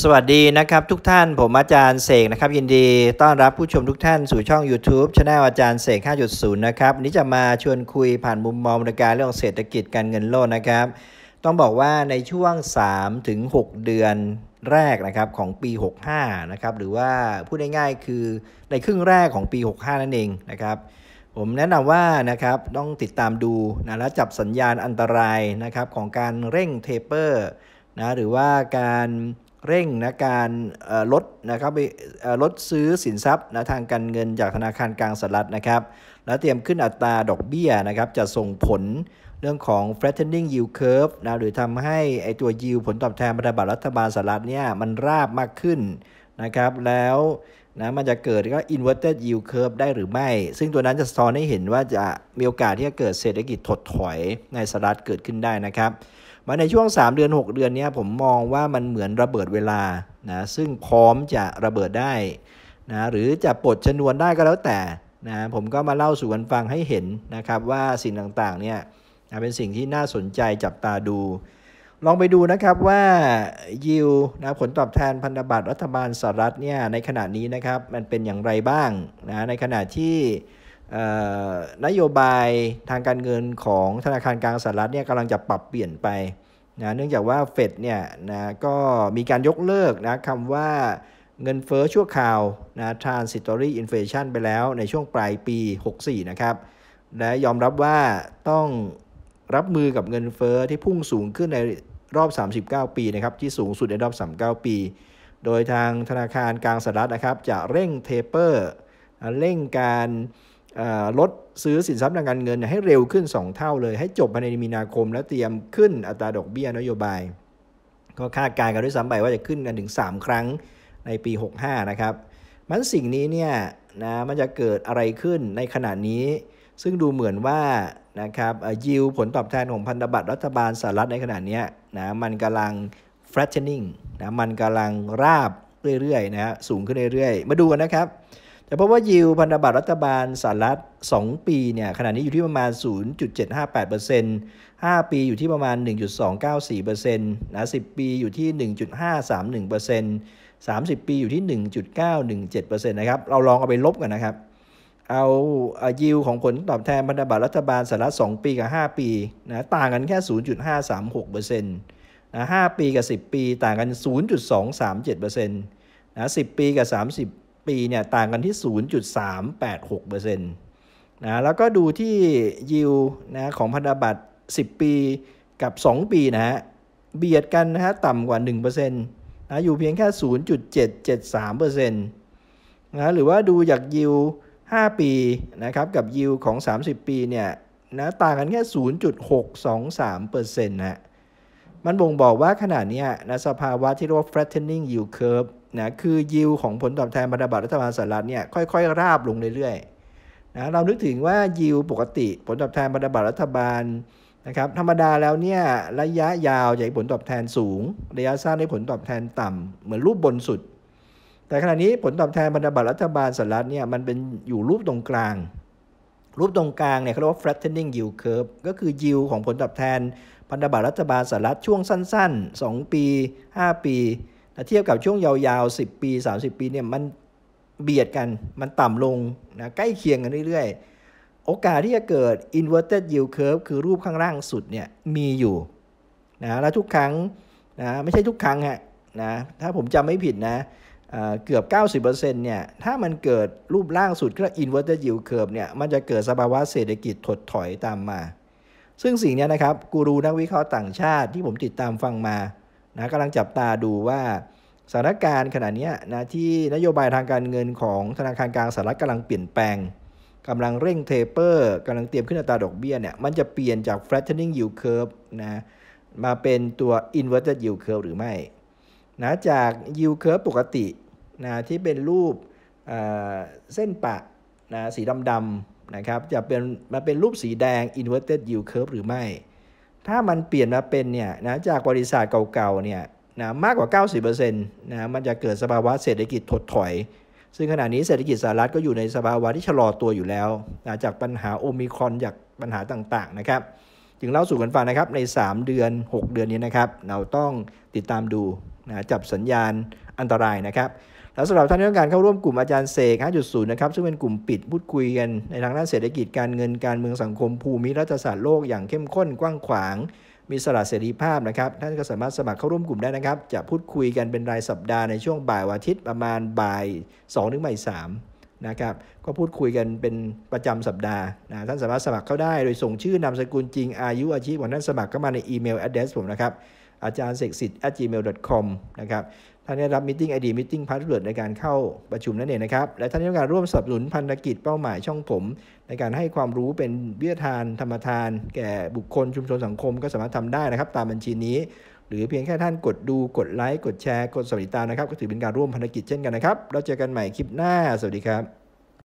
สวัสดีนะครับทุกท่านผมอาจารย์เสกนะครับยินดีต้อนรับผู้ชมทุกท่านสู่ช่อง YouTube ช anel อาจารย์เสก5.0 นะครับ วันี้จะมาชวนคุยผ่านมุมมองในการเรื่องเศรษฐกิจการเงินโลกนะครับ ต้องบอกว่าในช่วง3ถึง6เดือนแรกนะครับ ของปี 65 นะครับ หรือว่า พูดง่าย ๆ คือในครึ่งแรกของปี 65 นั่นเองนะครับผมแนะนำว่านะครับต้องติดตามดูนะและจับสัญญาณอันตรายนะครับของการเร่งเทเปอร์นะหรือว่าการเร่งนะการลดนะครับลดซื้อสินทรัพย์นะทางการเงินจากธนาคารกลางสหรัฐนะครับและเตรียมขึ้นอัตราดอกเบี้ยนะครับจะส่งผลเรื่องของ flattening yield curve นะหรือทำให้ไอตัว yield ผลตอบแทนพันธบัตรรัฐบาลสหรัฐเนี่ยมันราบมากขึ้นนะครับแล้วนะมันจะเกิดก็ inverted yield curve ได้หรือไม่ ซึ่งตัวนั้นจะสะท้อนให้เห็นว่าจะมีโอกาสที่จะเกิดเศรษฐกิจถดถอยในสหรัฐเกิดขึ้นได้นะครับมาในช่วง 3 เดือน 6 เดือนนี้ผมมองว่ามันเหมือนระเบิดเวลานะซึ่งพร้อมจะระเบิดได้นะหรือจะปลดชนวนได้ก็แล้วแต่นะผมก็มาเล่าสู่กันฟังให้เห็นนะครับว่าสิ่งต่างๆเนี่ยนะเป็นสิ่งที่น่าสนใจจับตาดู ลองไปดูนะครับว่า ยิวนะผลตอบแทนพันธบัตรรัฐบาลสหรัฐเนี่ยในขณะนี้นะครับมันเป็นอย่างไรบ้างนะในขณะที่นโยบายทางการเงินของธนาคารกลางสหรัฐเนี่ยกำลังจะปรับเปลี่ยนไปนะเนื่องจากว่าเฟดเนี่ยนะก็มีการยกเลิกนะคำว่าเงินเฟอ้อชั่วคราวนะ transitory inflation ไปแล้วในช่วงปลายปี 64 นะครับ และยอมรับว่าต้องรับมือกับเงินเฟอ้อที่พุ่งสูงขึ้นในรอบ 39 ปีนะครับที่สูงสุดในรอบ 39 ปี โดยทางธนาคารกลางสหรัฐนะครับ จะเร่งเทเปอร์เร่งการลดซื้อสินทรัพย์ทางการเงินให้เร็วขึ้น 2 เท่าเลย ให้จบภายในมีนาคมแล้วเตรียมขึ้นอัตราดอกเบี้ยนโยบาย ก็คาดการณ์กันด้วยซ้ำไปว่าจะขึ้นกันถึง 3 ครั้งในปี 65 นะครับ มันสิ่งนี้เนี่ยนะมันจะเกิดอะไรขึ้นในขณะนี้ ซึ่งดูเหมือนว่านะครับยิวผลตอบแทนของพันธบัตรรัฐบาลสหรัฐในขณะนี้นะมันกำลัง flattening นะมันกำลังราบเรื่อยๆนะฮะสูงขึ้นเรื่อยๆ มาดูกันนะครับต่เพราะว่ายิวพันธบัตรรัฐบาลสหรัฐ 2 ปีเนี่ยขณะนี้อยู่ที่ประมาณ 0.758% 5 ปีอยู่ที่ประมาณ 1.294%นะ10 ปีอยู่ที่ 1.531% 30 ปีอยู่ที่ 1.917%นะครับเราลองเอาไปลบกันนะครับ เอาอายิวของผลตอบแทนพันธบัตรรัฐบาลสหรัฐ 2 ปีกับ 5 ปีนะต่างกันแค่ 0.536%นะ5ปีกับ 10 ปีต่างกัน 0.237%นะ10 ปีกับ 30ปีเนี่ยต่างกันที่ 0.386%นะแล้วก็ดูที่ยิวนะของพันธบัตร10 ปีกับ 2 ปีนะฮะเบียดกันนะฮะต่ำกว่า1%นะอยู่เพียงแค่0.773%นะหรือว่าดูจากยิว5ปีนะครับกับยิวของ 30 ปีเนี่ยนะต่างกันแค่ 0.623%นะมันบ่งบอกว่าขนาดนี้นะสภาวะที่เรียกว่า flattening yield curve นะคือยิวของผลตอบแทนบรรดาบัตรรัฐบาลสหรัฐเนี่ยค่อยๆ ราบลงเรื่อยๆนะเรานึกถึงว่ายิวปกติผลตอบแทนบรรดาบัตรรัฐบาลนะครับธรรมดาแล้วเนี่ยระยะยาวจะให้ผลตอบแทนสูง ระยะสั้นให้ผลตอบแทนต่ำเหมือนรูปบนสุด แต่ขณะนี้ผลตอบแทนบรรดาบัตรรัฐบาลสหรัฐเนี่ยมันเป็นอยู่รูปตรงกลาง รูปตรงกลางเนี่ยเขาเรียกว่า flattening yield curve ก็คือยิวของผลตอบแทนพันธบัตรรัฐบาลสหรัฐช่วงสั้นๆ 2 ปี 5 ปีต่เทียบกับช่วงยาวๆ 10 ปี 30 ปีเนี่ยมันเบียดกันมันต่ำลงนะใกล้เคียงกันเรื่อยๆ โอกาสที่จะเกิด inverted yield curve คือรูปข้างล่างสุดเนี่ยมีอยู่นะและทุกครั้งนะไม่ใช่ทุกครั้งฮะนะถ้าผมจำไม่ผิดนะเกือบ 90%เนี่ยถ้ามันเกิดรูปล่างสุดก็ inverted yield curve เนี่ยมันจะเกิดสภาวะเศรษฐกิจถดถอยตามมา ซึ่งสิ่งนี้นะครับ กูรูนักวิเคราะห์ต่างชาติที่ผมติดตามฟังมานะกำลังจับตาดูว่าสถานการณ์ขณะนี้นะที่นโยบายทางการเงินของธนาคารกลางสหรัฐกำลังเปลี่ยนแปลงกำลังเร่งเทเปอร์กำลังเตรียมขึ้นอัตราดอกเบี้ยเนี่ยมันจะเปลี่ยนจาก flattening yield curve นะมาเป็นตัว inverted yield curve หรือไม่นะจาก yield curve ปกตินะที่เป็นรูปเส้นปะนะสีดำๆนะครับจะเป็นมาเป็นรูปสีแดง inverted yield curve หรือไม่ถ้ามันเปลี่ยนมาเป็นเนี่ยนะจากบริษัทเก่าๆเนี่ยนะมากกว่า 90%นะมันจะเกิดสภาวะเศรษฐกิจถดถอย ซึ่งขณะนี้เศรษฐกิจสหรัฐก็อยู่ในสภาวะที่ชะลอตัวอยู่แล้วนะจากปัญหาโอมิครอนจากปัญหาต่างๆนะครับ จึงเล่าสู่กันฟังนะครับใน 3 เดือน 6 เดือนนี้นะครับ เราต้องติดตามดูนะจับสัญญาณอันตรายนะครับแล้วสำหรับท่านที่ต้องการเข้าร่วมกลุ่มอาจารย์เสก5.0นะครับซึ่งเป็นกลุ่มปิดพูดคุยกันในทางด้านเศรษฐกิจการเงินการเมืองสังคมภูมิรัฐศาสตร์โลกอย่างเข้มข้นกว้างขวางมีสระเสรีภาพนะครับท่านก็สามารถสมัครเข้าร่วมกลุ่มได้นะครับจะพูดคุยกันเป็นรายสัปดาห์ในช่วงบ่ายวันอาทิตย์ประมาณบ่าย2ถึงบ่ายมนะครับก็พูดคุยกันเป็นประจำสัปดาห์นะท่านสามารถสมัครเข้าได้ โดยส่งชื่อนามสกุลจริงอายุอาชีพของท่านสมัครเข้ามาในอีเมลแอดเดรสผมนะครับอาจารย์เสกสิทธิ์ gmail.com นะครับท่านได้รับมิ팅ไอดีมิ팅พาสเวิร์ดในการเข้าประชุมนั่นเองนะครับและท่านได้การร่วมสนับสนุนพันธกิจเป้าหมายช่องผมในการให้ความรู้เป็นวิทยาทานธรรมทานแก่บุคคลชุมชนสังคมก็สามารถทำได้นะครับตามบัญชีนี้หรือเพียงแค่ท่านกดดูกดไลค์กดแชร์กดสวัสดิตานะครับก็ถือเป็นการร่วมพันธกิจเช่นกันนะครับเราเจอกันใหม่คลิปหน้าสวัสดีครับ